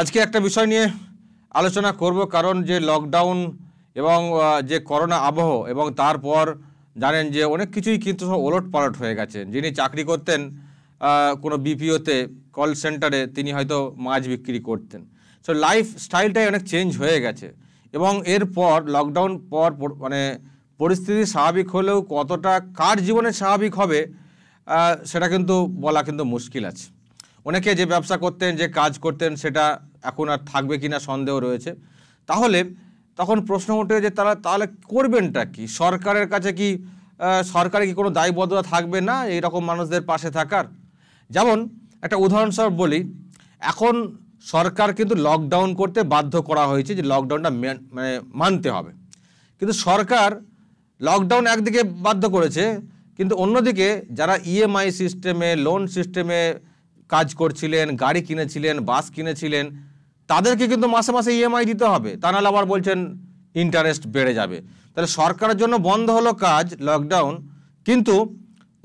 আজকে একটা বিষয় নিয়ে আলোচনা করব কারণ যে লকডাউন এবং যে করোনা আবহ এবং তারপর জানেন যে অনেক কিছুই কিন্তু সব ওলট পালট হয়ে গেছে যিনি চাকরি করতেন কোনো বিপিওতে কল সেন্টারে তিনি হয়তো মাছ বিক্রি করতেন সো লাইফ স্টাইলটাই অনেক চেঞ্জ হয়ে গেছে এবং এরপর লকডাউন পর মানে পরিস্থিতি স্বাভাবিক হলেও কতটা কার জীবনে স্বাভাবিক হবে সেটা কিন্তু বলা কিন্তু মুশকিল আছে অনেকে যে ব্যবসা করতেন যে কাজ করতেন সেটা এখন আর থাকবে কিনা সন্দেহ রয়েছে তাহলে তখন প্রশ্ন ওঠে যে তারা তাহলে করবেনটা কি সরকারের কাছে কি সরকারে কি কোনো দায়বদ্ধতা থাকবে না এই রকম মানুষদের পাশে থাকার যেমন একটা উদাহরণস্বরূপ বলি এখন সরকার কিন্তু লকডাউন করতে বাধ্য করা হয়েছে যে লকডাউনটা মানে মানতে হবে কিন্তু সরকার লকডাউন একদিকে বাধ্য করেছে কিন্তু অন্যদিকে যারা ইএমআই সিস্টেমে লোন সিস্টেমে কাজ করছিলেন গাড়ি কিনেছিলেন বাস কিনেছিলেন তাদেরকে কিন্তু মাসে মাসে ইএমআই e দিতে হবে তা নাহলে আবার বলছেন ইন্টারেস্ট বেড়ে যাবে তাহলে সরকারের জন্য বন্ধ হলো কাজ লকডাউন কিন্তু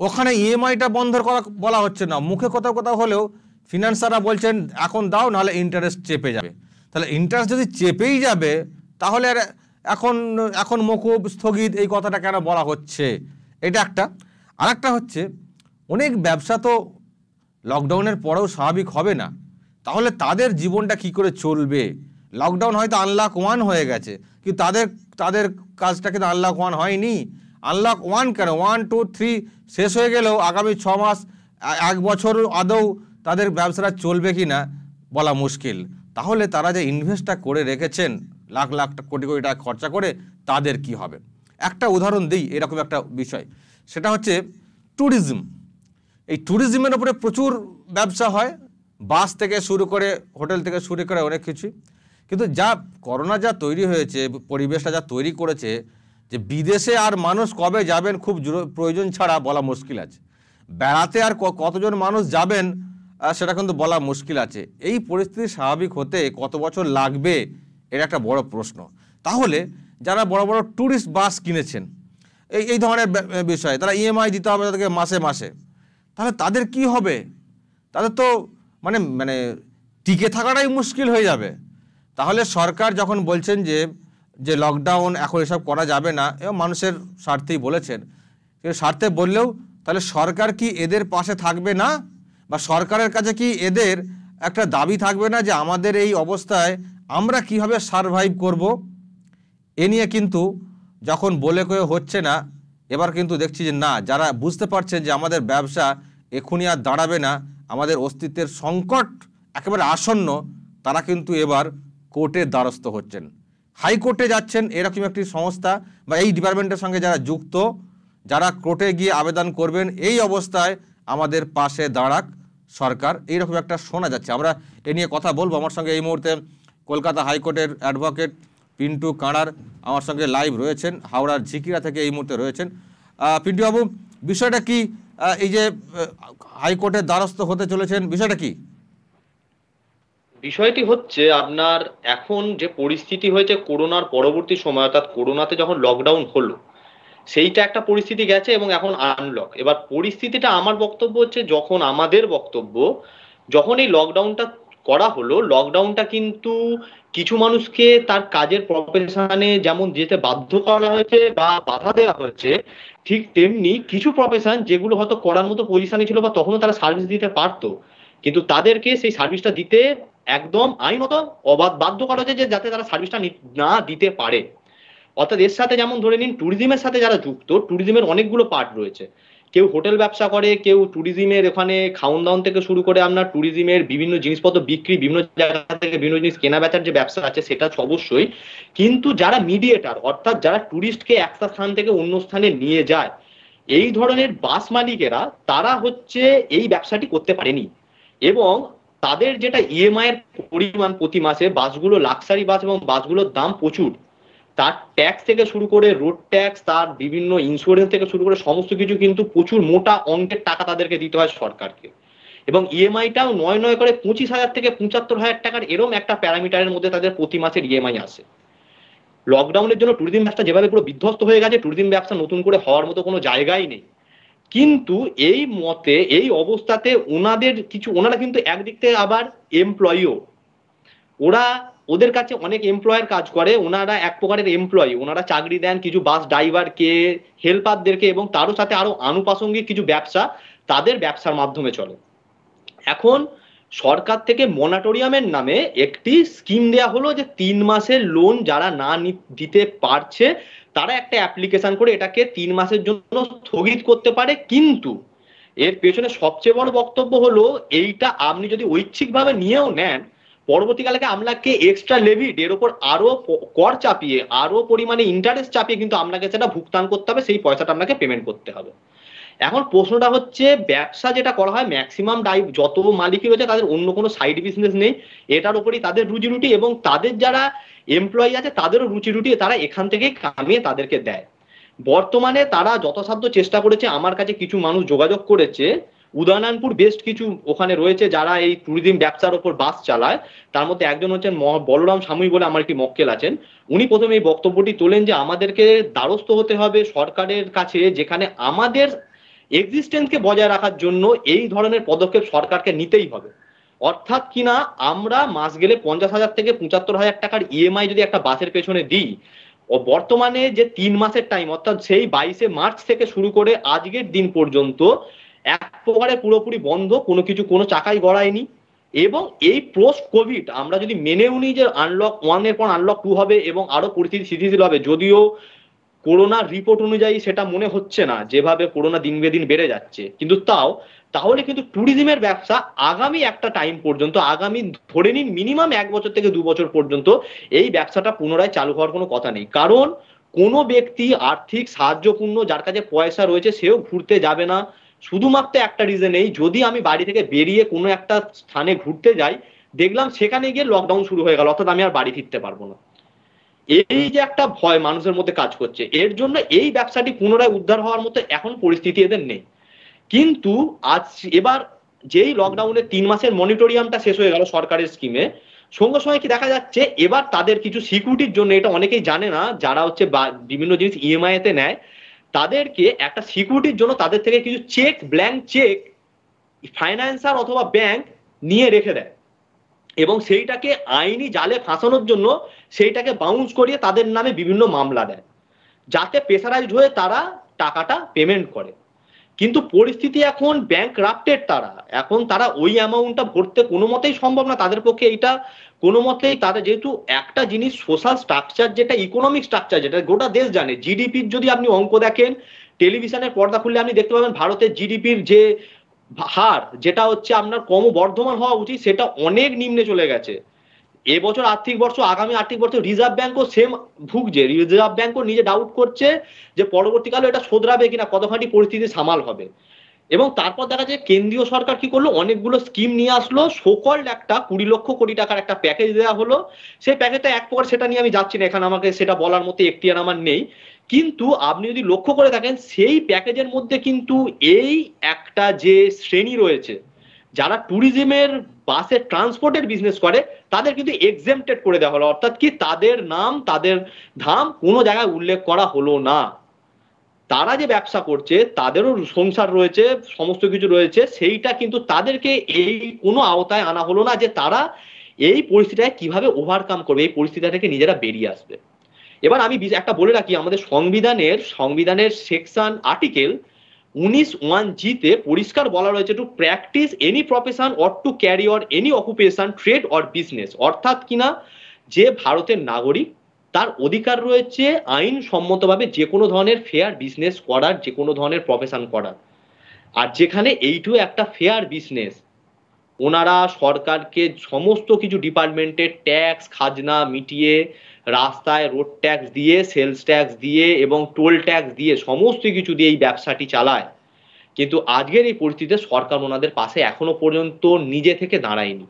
ওখানে ইএমআইটা e বন্ধ করা বলা হচ্ছে না মুখে কোথাও কোথাও হলেও ফিনান্সাররা বলছেন এখন দাও নাহলে ইন্টারেস্ট চেপে যাবে তাহলে ইন্টারেস্ট যদি চেপেই যাবে তাহলে আর এখন এখন মকুব স্থগিত এই কথাটা কেন বলা হচ্ছে এটা একটা আর একটা হচ্ছে অনেক ব্যবসা তো লকডাউনের পরেও স্বাভাবিক হবে না তাহলে তাদের জীবনটা কি করে চলবে লকডাউন হয়তো আনলক ওয়ান হয়ে গেছে কিন্তু তাদের তাদের কাজটা কিন্তু আনলক ওয়ান হয়নি আনলক ওয়ান কেন ওয়ান টু থ্রি শেষ হয়ে গেলেও আগামী ছ মাস এক বছর আদৌ তাদের ব্যবসাটা চলবে কি না বলা মুশকিল তাহলে তারা যে ইনভেস্টটা করে রেখেছেন লাখ লাখ কোটি কোটি টাকা খরচা করে তাদের কি হবে একটা উদাহরণ দিই এরকম একটা বিষয় সেটা হচ্ছে ট্যুরিজম এই ট্যুরিজমের উপরে প্রচুর ব্যবসা হয় বাস থেকে শুরু করে হোটেল থেকে শুরু করে অনেক কিছুই কিন্তু যা করোনা যা তৈরি হয়েছে পরিবেশটা যা তৈরি করেছে যে বিদেশে আর মানুষ কবে যাবেন খুব প্রয়োজন ছাড়া বলা মুশকিল আছে বেড়াতে আর কতজন মানুষ যাবেন সেটা কিন্তু বলা মুশকিল আছে এই পরিস্থিতি স্বাভাবিক হতে কত বছর লাগবে এটা একটা বড় প্রশ্ন তাহলে যারা বড় বড় ট্যুরিস্ট বাস কিনেছেন এই এই ধরনের বিষয় তারা ইএমআই e দিতে হবে তাদেরকে মাসে মাসে তাহলে তাদের কি হবে তাদের তো মানে মানে টিকে থাকাটাই মুশকিল হয়ে যাবে তাহলে সরকার যখন বলছেন যে যে লকডাউন এখন এসব করা যাবে না এবং মানুষের স্বার্থেই বলেছেন স্বার্থে বললেও তাহলে সরকার কি এদের পাশে থাকবে না বা সরকারের কাছে কি এদের একটা দাবি থাকবে না যে আমাদের এই অবস্থায় আমরা কিভাবে সারভাইভ করব এ নিয়ে কিন্তু যখন বলে কয়ে হচ্ছে না এবার কিন্তু দেখছি যে না যারা বুঝতে পারছেন যে আমাদের ব্যবসা এখনই আর দাঁড়াবে না আমাদের অস্তিত্বের সংকট একেবারে আসন্ন তারা কিন্তু এবার কোর্টের দ্বারস্থ হচ্ছেন হাইকোর্টে যাচ্ছেন এরকম একটি সংস্থা বা এই ডিপার্টমেন্টের সঙ্গে যারা যুক্ত যারা কোর্টে গিয়ে আবেদন করবেন এই অবস্থায় আমাদের পাশে দাঁড়াক সরকার এইরকম একটা শোনা যাচ্ছে আমরা এ নিয়ে কথা বলবো আমার সঙ্গে এই মুহূর্তে কলকাতা হাইকোর্টের অ্যাডভোকেট পিন্টু কাঁড়ার আমার সঙ্গে লাইভ রয়েছেন হাওড়ার ঝিকিরা থেকে এই মুহূর্তে রয়েছেন পিন্টুবাবু বিষয়টা কি এই যে হাইকোর্টের দ্বারস্থ হতে চলেছেন বিষয়টা কি বিষয়টি হচ্ছে আপনার এখন যে পরিস্থিতি হয়েছে করোনার পরবর্তী সময় অর্থাৎ করোনাতে যখন লকডাউন হলো সেইটা একটা পরিস্থিতি গেছে এবং এখন আনলক এবার পরিস্থিতিটা আমার বক্তব্য হচ্ছে যখন আমাদের বক্তব্য যখন এই লকডাউনটা করা হলো লকডাউনটা কিন্তু কিছু মানুষকে তার কাজের প্রফেশনে যেমন যেতে বাধ্য করা হয়েছে বা বাধা দেওয়া হয়েছে ঠিক তেমনি কিছু প্রফেশন যেগুলো হয়তো করার মতো পজিশনে ছিল বা তখনও তারা সার্ভিস দিতে পারতো কিন্তু তাদেরকে সেই সার্ভিসটা দিতে একদম আইনত অবাধ বাধ্য করা হয়েছে যে যাতে তারা সার্ভিসটা না দিতে পারে অর্থাৎ এর সাথে যেমন ধরে নিন ট্যুরিজমের সাথে যারা যুক্ত ট্যুরিজমের অনেকগুলো পার্ট রয়েছে কেউ হোটেল ব্যবসা করে কেউ ট্যুরিজমের ওখানে খাউন দাওন থেকে শুরু করে আপনার ট্যুরিজমের বিভিন্ন জিনিসপত্র বিক্রি বিভিন্ন জায়গা থেকে বিভিন্ন জিনিস কেনা বেচার যে ব্যবসা আছে সেটা অবশ্যই কিন্তু যারা মিডিয়েটার অর্থাৎ যারা ট্যুরিস্টকে একটা স্থান থেকে অন্য স্থানে নিয়ে যায় এই ধরনের বাস মালিকেরা তারা হচ্ছে এই ব্যবসাটি করতে পারেনি এবং তাদের যেটা ইএমআই এর পরিমাণ প্রতি মাসে বাসগুলো লাক্সারি বাস এবং বাসগুলোর দাম প্রচুর তার ট্যাক্স থেকে শুরু করে রোড ট্যাক্স তার বিভিন্ন ইন্স্যুরেন্স থেকে শুরু করে সমস্ত কিছু কিন্তু প্রচুর মোটা অঙ্কের টাকা তাদেরকে দিতে হয় সরকারকে এবং ইএমআইটাও e নয় নয় করে পঁচিশ হাজার থেকে পঁচাত্তর হাজার টাকার এরম একটা প্যারামিটারের মধ্যে তাদের প্রতি মাসের ইএমআই e আসে লকডাউনের জন্য ট্যুরিজম ব্যবসা যেভাবে পুরো বিধ্বস্ত হয়ে গেছে ট্যুরিজম ব্যবসা নতুন করে হওয়ার মতো কোনো জায়গাই নেই কিন্তু এই মতে এই অবস্থাতে ওনাদের কিছু ওনারা কিন্তু একদিক থেকে আবার এমপ্লয়ীও ওরা ওদের কাছে অনেক এমপ্লয়ার কাজ করে ওনারা এক প্রকারের এমপ্লয়ি ওনারা চাকরি দেন কিছু বাস ড্রাইভারকে হেল্পারদেরকে এবং তারও সাথে আরো আনুপাসঙ্গিক কিছু ব্যবসা তাদের ব্যবসার মাধ্যমে চলে এখন সরকার থেকে মনাটোরিয়ামের নামে একটি স্কিম দেয়া হলো যে তিন মাসের লোন যারা না দিতে পারছে তারা একটা অ্যাপ্লিকেশন করে এটাকে তিন মাসের জন্য স্থগিত করতে পারে কিন্তু এর পেছনে সবচেয়ে বড় বক্তব্য হলো এইটা আপনি যদি ঐচ্ছিকভাবে নিয়েও নেন পরবর্তীকালে আমলাকে এক্সট্রা লেভি এর উপর আরো কর চাপিয়ে আরো পরিমাণে ইন্টারেস্ট চাপিয়ে কিন্তু আপনাকে সেটা ভুগতান করতে হবে সেই পয়সাটা আপনাকে পেমেন্ট করতে হবে এখন প্রশ্নটা হচ্ছে ব্যবসা যেটা করা হয় ম্যাক্সিমাম ডাইভ যত মালিকই রয়েছে তাদের অন্য কোনো সাইড বিজনেস নেই এটার উপরেই তাদের রুজি রুটি এবং তাদের যারা এমপ্লয়ি আছে তাদেরও রুচি রুটি তারা এখান থেকে কামিয়ে তাদেরকে দেয় বর্তমানে তারা যথাসাধ্য চেষ্টা করেছে আমার কাছে কিছু মানুষ যোগাযোগ করেছে উদয়নানপুর বেস্ট কিছু ওখানে রয়েছে যারা এই ট্যুরিজম ব্যবসার ওপর বাস চালায় তার মধ্যে একজন হচ্ছেন বলরাম সামুই বলে আমার একটি মক্কেল আছেন উনি প্রথমে এই বক্তব্যটি তোলেন যে আমাদেরকে দ্বারস্থ হতে হবে সরকারের কাছে যেখানে আমাদের এক্সিস্টেন্সকে বজায় রাখার জন্য এই ধরনের পদক্ষেপ সরকারকে নিতেই হবে অর্থাৎ কিনা আমরা মাস গেলে পঞ্চাশ হাজার থেকে পঁচাত্তর হাজার টাকার ইএমআই e যদি একটা বাসের পেছনে দিই ও বর্তমানে যে তিন মাসের টাইম অর্থাৎ সেই বাইশে মার্চ থেকে শুরু করে আজকের দিন পর্যন্ত এক প্রকারে পুরোপুরি বন্ধ কোনো কিছু কোনো চাকাই গড়ায়নি এবং এই পোস্ট কোভিড আমরা যদি মেনেও নিই যে আনলক ওয়ানের পর আনলক টু হবে এবং আরো পরিস্থিতি স্থিতিশীল হবে যদিও করোনা রিপোর্ট অনুযায়ী সেটা মনে হচ্ছে না যেভাবে করোনা দিন বে দিন বেড়ে যাচ্ছে কিন্তু তাও তাহলে কিন্তু ট্যুরিজমের ব্যবসা আগামী একটা টাইম পর্যন্ত আগামী ধরে নিন মিনিমাম এক বছর থেকে দু বছর পর্যন্ত এই ব্যবসাটা পুনরায় চালু হওয়ার কোনো কথা নেই কারণ কোনো ব্যক্তি আর্থিক সাহায্যপূর্ণ যার কাছে পয়সা রয়েছে সেও ঘুরতে যাবে না শুধুমাত্র একটা রিজন এই যদি আমি বাড়ি থেকে বেরিয়ে কোনো একটা স্থানে ঘুরতে যাই দেখলাম সেখানে গিয়ে লকডাউন শুরু হয়ে গেল অর্থাৎ আমি আর বাড়ি ফিরতে পারবো না এই যে একটা ভয় মানুষের মধ্যে কাজ করছে এর জন্য এই ব্যবসাটি পুনরায় উদ্ধার হওয়ার মতো এখন পরিস্থিতি এদের নেই কিন্তু আজ এবার যেই লকডাউনে তিন মাসের মনিটোরিয়ামটা শেষ হয়ে গেল সরকারের স্কিমে সঙ্গে সঙ্গে কি দেখা যাচ্ছে এবার তাদের কিছু সিকিউরিটির জন্য এটা অনেকেই জানে না যারা হচ্ছে বিভিন্ন জিনিস ইএমআই e তে নেয় তাদেরকে একটা সিকিউরিটির জন্য তাদের থেকে কিছু চেক ব্ল্যাঙ্ক চেক ফাইন্যান্সার অথবা ব্যাংক নিয়ে রেখে দেয় এবং সেইটাকে আইনি জালে ফাঁসানোর জন্য সেইটাকে বাউন্স করিয়ে তাদের নামে বিভিন্ন মামলা দেয় যাতে প্রেসারাইজড হয়ে তারা টাকাটা পেমেন্ট করে কিন্তু পরিস্থিতি এখন ব্যাংক রাপ্টেড তারা এখন তারা ওই অ্যামাউন্টটা ভরতে কোনো মতেই সম্ভব না তাদের পক্ষে এইটা কোনো মতেই তারা যেহেতু একটা জিনিস সোশ্যাল স্ট্রাকচার যেটা ইকোনমিক স্ট্রাকচার যেটা গোটা দেশ জানে জিডিপির যদি আপনি অঙ্ক দেখেন টেলিভিশনের পর্দা খুললে আপনি দেখতে পাবেন ভারতের জিডিপির যে হার যেটা হচ্ছে আপনার ক্রমবর্ধমান হওয়া উচিত সেটা অনেক নিম্নে চলে গেছে এবছর আর্থিক বর্ষ আগামী আর্থিক বর্ষ রিজার্ভ ব্যাংকও সেম ভুগছে রিজার্ভ ব্যাংকও নিজে ডাউট করছে যে পরবর্তীকালে এটা শোধরাবে কিনা কতখানি পরিস্থিতি সামাল হবে এবং তারপর দেখা যায় কেন্দ্রীয় সরকার কি করলো অনেকগুলো স্কিম নিয়ে আসলো সকল একটা কুড়ি লক্ষ কোটি টাকার একটা প্যাকেজ দেওয়া হলো সেই প্যাকেজটা এক প্রকার সেটা নিয়ে আমি যাচ্ছি না এখানে আমাকে সেটা বলার মতো এখতিয়ার আমার নেই কিন্তু আপনি যদি লক্ষ্য করে থাকেন সেই প্যাকেজের মধ্যে কিন্তু এই একটা যে শ্রেণী রয়েছে যারা ট্যুরিজমের বাসের ট্রান্সপোর্টের বিজনেস করে তাদের কিন্তু এক্সেমটেড করে দেওয়া হলো অর্থাৎ কি তাদের নাম তাদের ধাম কোনো জায়গায় উল্লেখ করা হলো না তারা যে ব্যবসা করছে তাদেরও সংসার রয়েছে সমস্ত কিছু রয়েছে সেইটা কিন্তু তাদেরকে এই কোনো আওতায় আনা হলো না যে তারা এই পরিস্থিতিটা কিভাবে ওভারকাম করবে এই পরিস্থিতিটা থেকে নিজেরা বেরিয়ে আসবে এবার আমি একটা বলে রাখি আমাদের সংবিধানের সংবিধানের সেকশন আর্টিকেল উনিশ ওয়ান জিতে পরিষ্কার বলা রয়েছে to practise any profession or to carry or any occupation trade or business অর্থাৎ কিনা যে ভারতের নাগরিক তার অধিকার রয়েছে আইন সম্মতভাবে যে কোনো ধরনের ফেয়ার বিজনেস করার যে কোনো ধরনের প্রফেশন করার আর যেখানে এইটু একটা ফেয়ার বিজনেস ওনারা সরকারকে সমস্ত কিছু ডিপার্টমেন্টের ট্যাক্স খাজনা মিটিয়ে রাস্তায় রোড ট্যাক্স দিয়ে সেলস ট্যাক্স দিয়ে এবং টোল ট্যাক্স দিয়ে সমস্ত কিছু দিয়ে এই ব্যবসাটি চালায় কিন্তু আজকের এই পরিস্থিতিতে সরকার ওনাদের পাশে এখনো পর্যন্ত নিজে থেকে দাঁড়ায়নি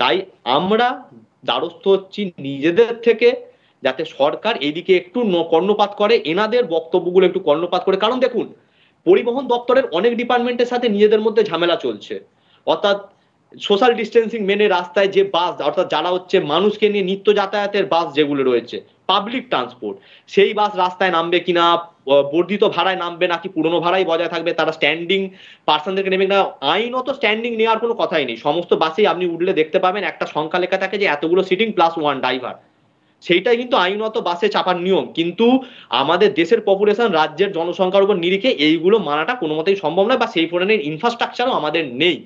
তাই আমরা দ্বারস্থ হচ্ছি নিজেদের থেকে যাতে সরকার এদিকে একটু কর্ণপাত করে এনাদের বক্তব্যগুলো একটু কর্ণপাত করে কারণ দেখুন পরিবহন দপ্তরের অনেক ডিপার্টমেন্টের সাথে নিজেদের মধ্যে ঝামেলা চলছে অর্থাৎ সোশ্যাল ডিস্টেন্সিং মেনে রাস্তায় যে বাস অর্থাৎ যারা হচ্ছে মানুষকে নিয়ে নিত্য যাতায়াতের বাস যেগুলো রয়েছে পাবলিক ট্রান্সপোর্ট সেই বাস রাস্তায় নামবে কিনা বর্ধিত ভাড়ায় নামবে নাকি পুরনো ভাড়াই বজায় থাকবে তারা স্ট্যান্ডিং পার্সনদেরকে নেবে না আইনত স্ট্যান্ডিং নেওয়ার কোনো কথাই নেই সমস্ত বাসেই আপনি উঠলে দেখতে পাবেন একটা সংখ্যা লেখা থাকে যে এতগুলো সিটিং প্লাস ওয়ান ড্রাইভার সেইটাই কিন্তু আইনত বাসে চাপার নিয়ম কিন্তু আমাদের দেশের পপুলেশন রাজ্যের জনসংখ্যার উপর নিরিখে এইগুলো মানাটা কোনো মতেই সম্ভব নয় বা সেই ধরনের ইনফ্রাস্ট্রাকচারও আমাদের নেই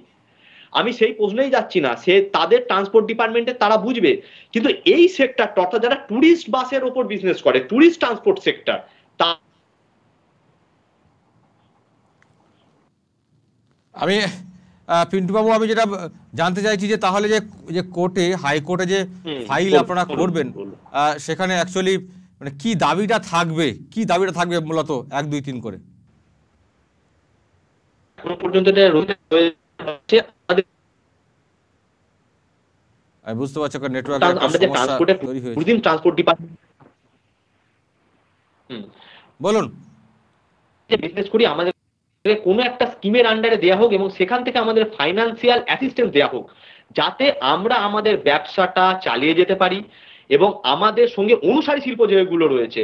আমি সেই প্রশ্নেই যাচ্ছি না সে তাদের ট্রান্সপোর্ট ডিপার্টমেন্টে তারা বুঝবে কিন্তু এই সেক্টর অর্থাৎ যারা ট্যুরিস্ট বাসের ওপর বিজনেস করে ট্যুরিস্ট ট্রান্সপোর্ট সেক্টর তা আমি পিন্টুবাবু আমি যেটা জানতে চাইছি যে তাহলে যে যে কোর্টে হাইকোর্টে যে ফাইল আপনারা করবেন সেখানে অ্যাকচুয়ালি মানে কি দাবিটা থাকবে কি দাবিটা থাকবে মূলত এক দুই তিন করে পর্যন্ত আমি বুঝতে পারছি নেটওয়ার্ক আমরা যে ট্রান্সপোর্টে প্রতিদিন ট্রান্সপোর্ট ডিপার্টমেন্ট বলুন বিজনেস করি আমাদের কোনো একটা স্কিমের আন্ডারে দেয়া হোক এবং সেখান থেকে আমাদের ফাইনান্সিয়াল অ্যাসিস্ট্যান্স দেয়া হোক যাতে আমরা আমাদের ব্যবসাটা চালিয়ে যেতে পারি এবং আমাদের সঙ্গে অনুসারী শিল্প যেগুলো রয়েছে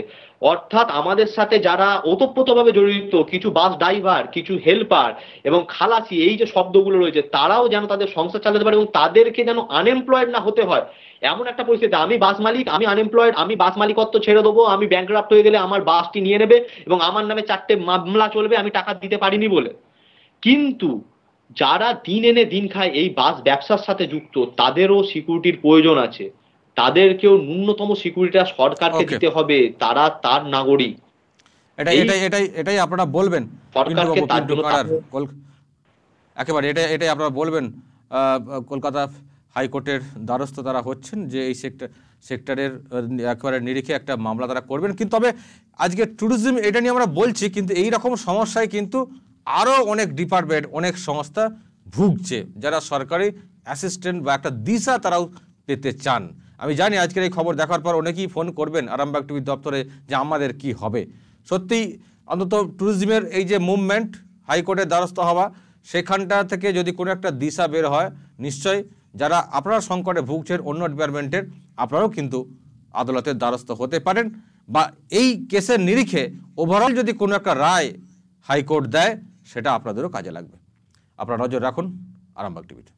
অর্থাৎ আমাদের সাথে যারা ওতপ্রোতভাবে জড়িত কিছু বাস ড্রাইভার কিছু হেল্পার এবং খালাসি এই যে শব্দগুলো রয়েছে তারাও যেন তাদের সংসার চালাতে পারে এবং তাদেরকে যেন আনএমপ্লয়েড না হতে হয় এমন একটা পরিস্থিতি আমি বাস মালিক আমি আনএমপ্লয়েড আমি বাস মালিকত্ব ছেড়ে দেবো আমি ব্যাংক্রাফ্ট হয়ে গেলে আমার বাসটি নিয়ে নেবে এবং আমার নামে চারটে মামলা চলবে আমি টাকা দিতে পারিনি বলে কিন্তু যারা দিন এনে দিন খায় এই বাস ব্যবসার সাথে যুক্ত তাদেরও সিকিউরিটির প্রয়োজন আছে তাদেরকেও ন্যূনতম সিকিউরিটিটা সরকারকে দিতে হবে তারা তার নাগরিক এটাই এটাই এটাই এটাই আপনারা বলবেন একেবারে এটা এটাই আপনারা বলবেন কলকাতা হাইকোর্টের দ্বারস্থ তারা হচ্ছেন যে এই সেক্টর সেক্টরের একেবারে নিরিখে একটা মামলা তারা করবেন কিন্তু তবে আজকে ট্যুরিজম এটা নিয়ে আমরা বলছি কিন্তু এই রকম সমস্যায় কিন্তু আরও অনেক ডিপার্টমেন্ট অনেক সংস্থা ভুগছে যারা সরকারি অ্যাসিস্ট্যান্ট বা একটা দিশা তারাও পেতে চান আমি জানি আজকের এই খবর দেখার পর অনেকেই ফোন করবেন আরামবাগ টিভির দপ্তরে যে আমাদের কি হবে সত্যি অন্তত ট্যুরিজমের এই যে মুভমেন্ট হাইকোর্টের দ্বারস্থ হওয়া সেখানটা থেকে যদি কোনো একটা দিশা বের হয় নিশ্চয় যারা আপনার সংকটে ভুগছেন অন্য ডিপার্টমেন্টের আপনারাও কিন্তু আদালতের দ্বারস্থ হতে পারেন বা এই কেসের নিরিখে ওভারঅল যদি কোনো একটা রায় হাইকোর্ট দেয় সেটা আপনাদেরও কাজে লাগবে আপনারা নজর রাখুন আরামবাগ টিভিতে